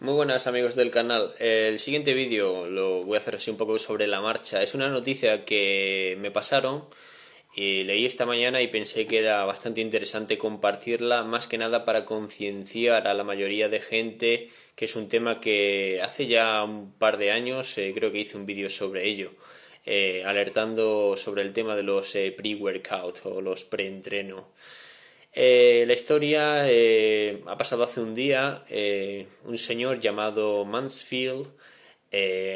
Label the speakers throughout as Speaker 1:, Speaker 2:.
Speaker 1: Muy buenas amigos del canal. El siguiente vídeo lo voy a hacer así un poco sobre la marcha. Es una noticia que me pasaron y leí esta mañana y pensé que era bastante interesante compartirla, más que nada para concienciar a la mayoría de gente que es un tema que hace ya un par de años eh, creo que hice un vídeo sobre ello. Eh, alertando sobre el tema de los eh, pre-workout o los pre-entreno. Eh, la historia eh, ha pasado hace un día. Eh, un señor llamado Mansfield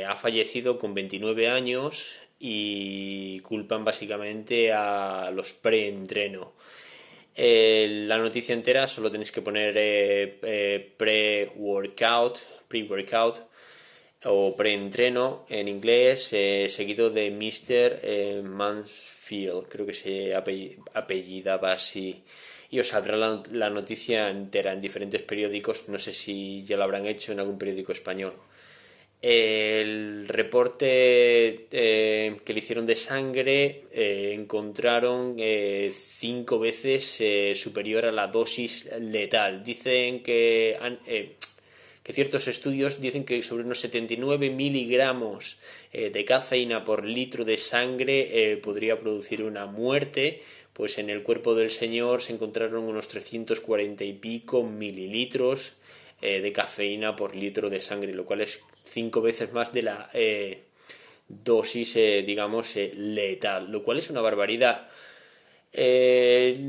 Speaker 1: ha fallecido con 29 años y culpan básicamente a los pre-entreno. la noticia entera solo tenéis que poner pre-workout, pre-workout o preentreno en inglés, seguido de Mr. Mansfield, creo que se apellidaba así y os saldrá la, noticia entera en diferentes periódicos. No sé si ya lo habrán hecho en algún periódico español. El reporte eh, que le hicieron de sangre eh, encontraron eh, cinco veces superior a la dosis letal. Dicen que, que ciertos estudios dicen que sobre unos 79 miligramos de cafeína por litro de sangre podría producir una muerte pues en el cuerpo del Señor se encontraron unos 340 y pico mililitros eh, de cafeína por litro de sangre, lo cual es cinco veces más de la eh, dosis, eh, digamos, letal, lo cual es una barbaridad.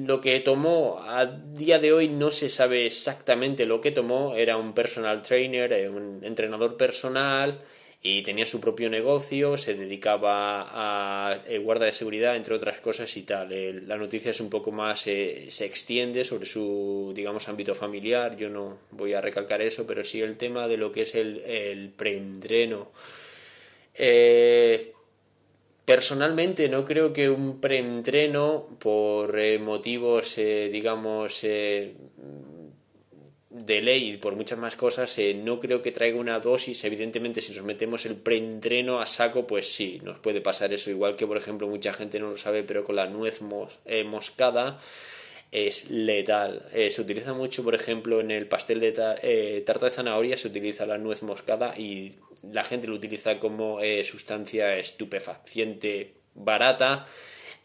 Speaker 1: lo que tomó a día de hoy no se sabe exactamente lo que tomó, era un personal trainer, un entrenador personal, y tenía su propio negocio, se dedicaba a eh, guarda de seguridad, entre otras cosas y tal. la noticia es un poco más, eh, se extiende sobre su, digamos, ámbito familiar, yo no voy a recalcar eso, pero sí el tema de lo que es el, el preentreno. Eh, personalmente no creo que un preentreno, por motivos, digamos, de ley y por muchas más cosas, eh, no creo que traiga una dosis. Evidentemente, si nos metemos el prendreno a saco, pues sí, nos puede pasar eso. Igual que, por ejemplo, mucha gente no lo sabe, pero con la nuez eh, moscada es letal. Eh, se utiliza mucho, por ejemplo, en el pastel de tarta de zanahoria, se utiliza la nuez moscada y la gente lo utiliza como sustancia estupefaciente barata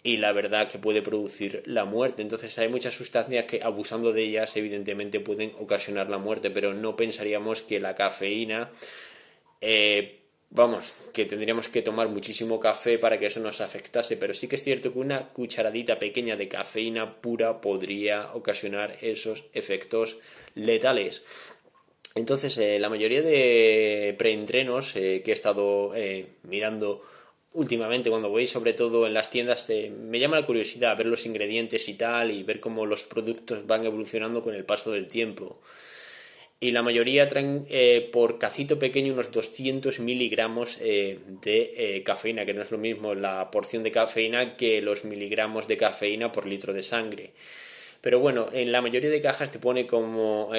Speaker 1: y la verdad que puede producir la muerte. Entonces hay muchas sustancias que abusando de ellas evidentemente pueden ocasionar la muerte, pero no pensaríamos que la cafeína... Eh, vamos, que tendríamos que tomar muchísimo café para que eso nos afectase, pero sí que es cierto que una cucharadita pequeña de cafeína pura podría ocasionar esos efectos letales. Entonces, eh, la mayoría de preentrenos eh, que he estado mirando últimamente cuando voy sobre todo en las tiendas eh, me llama la curiosidad ver los ingredientes y tal y ver cómo los productos van evolucionando con el paso del tiempo y la mayoría traen eh, por cacito pequeño unos 200 miligramos eh, de cafeína que no es lo mismo la porción de cafeína que los miligramos de cafeína por litro de sangre pero bueno en la mayoría de cajas te pone como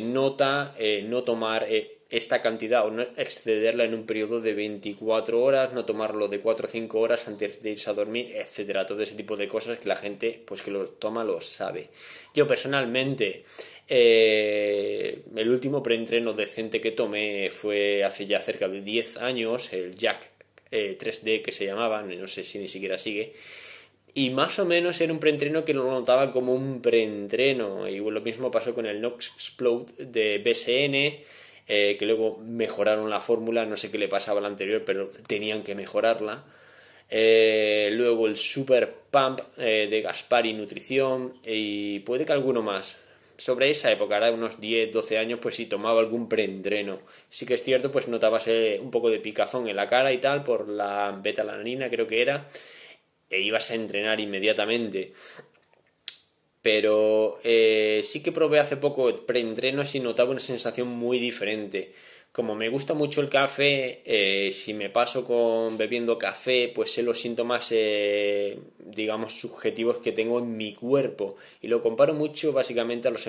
Speaker 1: nota no tomar esta cantidad o no excederla en un periodo de 24 horas, no tomarlo de 4 o 5 horas antes de irse a dormir, etcétera, todo ese tipo de cosas que la gente pues que lo toma lo sabe. Yo personalmente eh, el último preentreno decente que tomé fue hace ya cerca de 10 años, el Jack 3D eh, que se llamaba, no sé si ni siquiera sigue. Y más o menos era un preentreno que lo notaba como un preentreno. Y lo mismo pasó con el Nox Explode de BSN eh, que luego mejoraron la fórmula, no sé qué le pasaba a la anterior, pero tenían que mejorarla. Eh, luego el Super Pump eh, de Gaspar y Nutrición y puede que alguno más. Sobre esa época, era unos 10, 12 años, pues si tomaba algún preentreno. Sí que es cierto, pues notabas un poco de picazón en la cara y tal por la betalanina, creo que era, e ibas a entrenar inmediatamente pero eh, sí que probé hace poco preentrenos y notaba una sensación muy diferente como me gusta mucho el café, eh, si me paso con bebiendo café, pues sé los síntomas, eh, digamos, subjetivos que tengo en mi cuerpo. Y lo comparo mucho básicamente a los,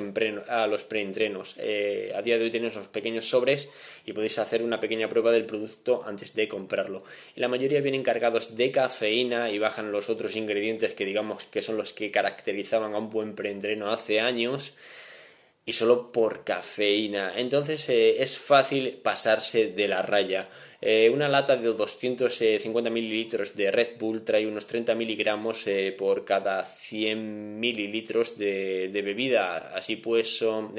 Speaker 1: a los preentrenos. Eh, a día de hoy tenéis los pequeños sobres y podéis hacer una pequeña prueba del producto antes de comprarlo. Y la mayoría vienen cargados de cafeína y bajan los otros ingredientes que digamos que son los que caracterizaban a un buen preentreno hace años y solo por cafeína. Entonces eh, es fácil pasarse de la raya. Eh, una lata de 250 mililitros de Red Bull trae unos 30 miligramos eh, por cada 100 mililitros de, de bebida. Así pues son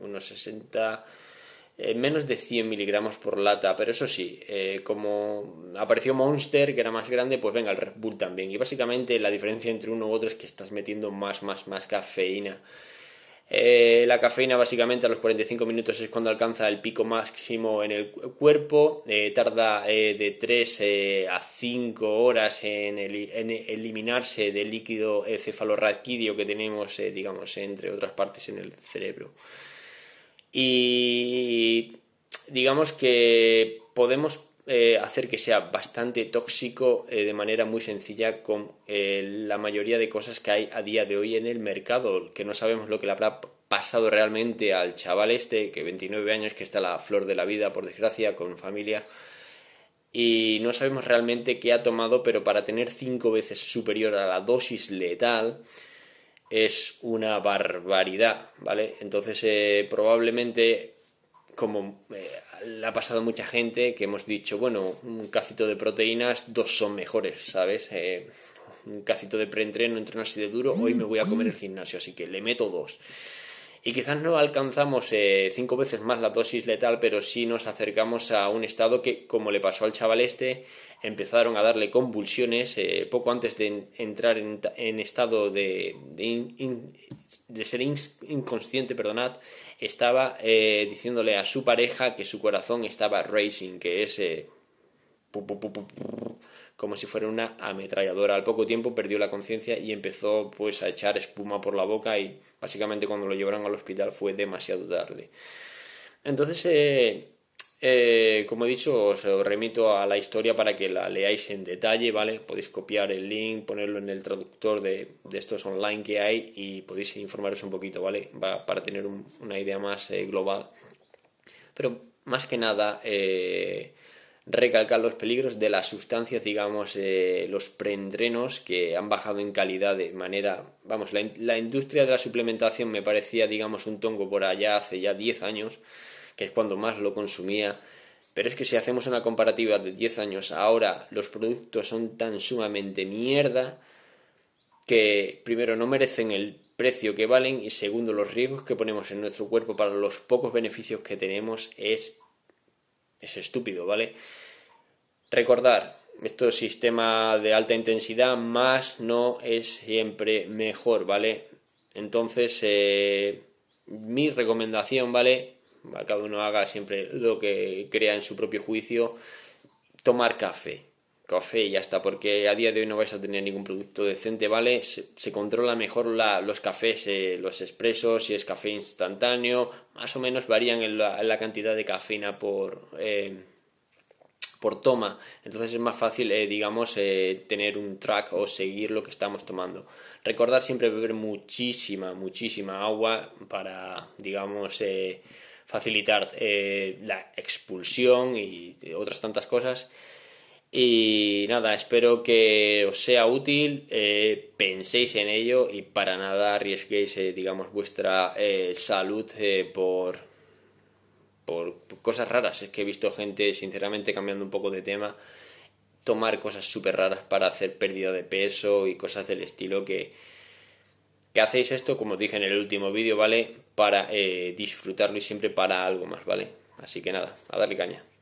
Speaker 1: unos 60... menos de 100 miligramos por lata, pero eso sí, como apareció Monster, que era más grande, pues venga, el Red Bull también. Y básicamente la diferencia entre uno u otro es que estás metiendo más, más, más cafeína. Eh, la cafeína básicamente a los 45 minutos es cuando alcanza el pico máximo en el cuerpo, eh, tarda eh, de 3 a 5 horas en, eliminarse del líquido cefalorraquídeo que tenemos, digamos, entre otras partes en el cerebro. Y digamos que podemos eh, hacer que sea bastante tóxico eh, de manera muy sencilla con eh, la mayoría de cosas que hay a día de hoy en el mercado, que no sabemos lo que le habrá pasado realmente al chaval este, que 29 años, que está a la flor de la vida, por desgracia, con familia, y no sabemos realmente qué ha tomado, pero para tener cinco veces superior a la dosis letal, es una barbaridad, ¿vale? Entonces, probablemente como eh, le ha pasado a mucha gente, que hemos dicho, bueno, un cacito de proteínas, dos son mejores, ¿sabes? Eh, un cacito de preentreno, entreno así de duro, hoy me voy a comer el gimnasio, así que le meto dos. Y quizás no alcanzamos eh, cinco veces más la dosis letal, pero sí nos acercamos a un estado que, como le pasó al chaval este, empezaron a darle convulsiones eh, poco antes de entrar en, estado de, de, ser inconsciente, perdonad, estaba eh, diciéndole a su pareja que su corazón estaba racing, que es como si fuera una ametralladora. Al poco tiempo perdió la conciencia y empezó pues a echar espuma por la boca y básicamente cuando lo llevaron al hospital fue demasiado tarde. Entonces, eh, eh, como he dicho, os remito a la historia para que la leáis en detalle, ¿vale? Podéis copiar el link, ponerlo en el traductor de, estos online que hay y podéis informaros un poquito, ¿vale? para tener una idea más eh, global. Pero más que nada, recalcar los peligros de las sustancias, digamos, eh, los preentrenos que han bajado en calidad de manera, vamos, la, la, industria de la suplementación me parecía, digamos, un tongo por allá hace ya 10 años, que es cuando más lo consumía, pero es que si hacemos una comparativa de 10 años ahora, los productos son tan sumamente mierda que primero no merecen el precio que valen y segundo los riesgos que ponemos en nuestro cuerpo para los pocos beneficios que tenemos es es estúpido, ¿vale? Recordar, es sistema de alta intensidad más no es siempre mejor, ¿vale? Entonces, eh, mi recomendación, ¿vale? Cada uno haga siempre lo que crea en su propio juicio. Tomar café, café y ya está, porque a día de hoy no vais a tener ningún producto decente, ¿vale? Se, controla mejor la, los cafés, eh, los expresos, si es café instantáneo, más o menos varían en la, cantidad de cafeína por, eh, por toma, entonces es más fácil, eh, digamos, tener un track o seguir lo que estamos tomando. Recordar siempre beber muchísima, muchísima agua para, digamos, facilitar la expulsión y otras tantas cosas. Y nada, espero que os sea útil, eh, penséis en ello y para nada arriesguéis, eh, digamos, vuestra eh, salud por, por cosas raras. Es que he visto gente, sinceramente, cambiando un poco de tema, tomar cosas súper raras para hacer pérdida de peso y cosas del estilo que, que hacéis esto, como dije en el último vídeo, ¿vale? Para disfrutarlo y siempre para algo más, ¿vale? Así que nada, a darle caña.